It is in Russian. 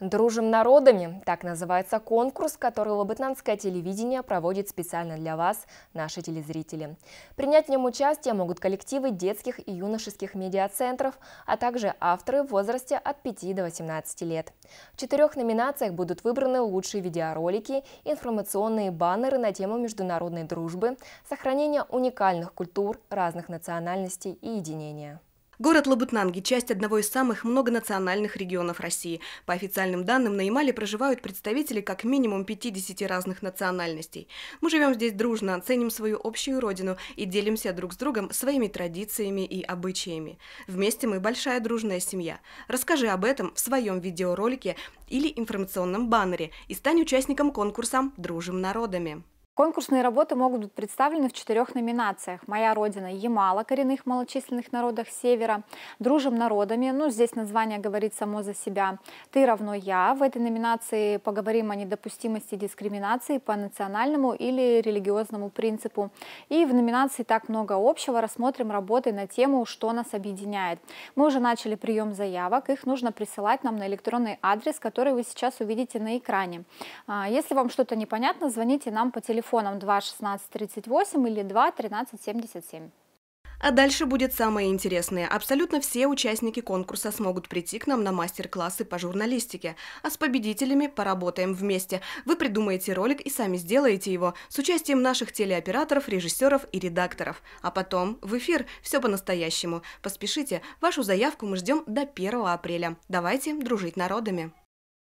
«Дружим народами» – так называется конкурс, который Лабытнанское телевидение проводит специально для вас, наши телезрители. Принять в нем участие могут коллективы детских и юношеских медиацентров, а также авторы в возрасте от 5 до 18 лет. В четырех номинациях будут выбраны лучшие видеоролики, информационные баннеры на тему международной дружбы, сохранение уникальных культур разных национальностей и единения. Город Лабутнанги – часть одного из самых многонациональных регионов России. По официальным данным, на Ямале проживают представители как минимум 50 разных национальностей. Мы живем здесь дружно, ценим свою общую родину и делимся друг с другом своими традициями и обычаями. Вместе мы большая дружная семья. Расскажи об этом в своем видеоролике или информационном баннере и стань участником конкурса «Дружим народами». Конкурсные работы могут быть представлены в четырех номинациях. «Моя родина» Ямала, коренных малочисленных народах Севера, «Дружим народами», ну здесь название говорит само за себя, «Ты равно я». В этой номинации поговорим о недопустимости дискриминации по национальному или религиозному принципу. И в номинации «Так много общего» рассмотрим работы на тему «Что нас объединяет». Мы уже начали прием заявок, их нужно присылать нам на электронный адрес, который вы сейчас увидите на экране. А, если вам что-то непонятно, звоните нам по телефону телефоном 2 16 38 или 2 13 77. А дальше будет самое интересное. Абсолютно все участники конкурса смогут прийти к нам на мастер-классы по журналистике. А с победителями поработаем вместе. Вы придумаете ролик и сами сделаете его с участием наших телеоператоров, режиссеров и редакторов. А потом в эфир. Все по-настоящему. Поспешите, вашу заявку мы ждем до 1 апреля. Давайте дружить народами.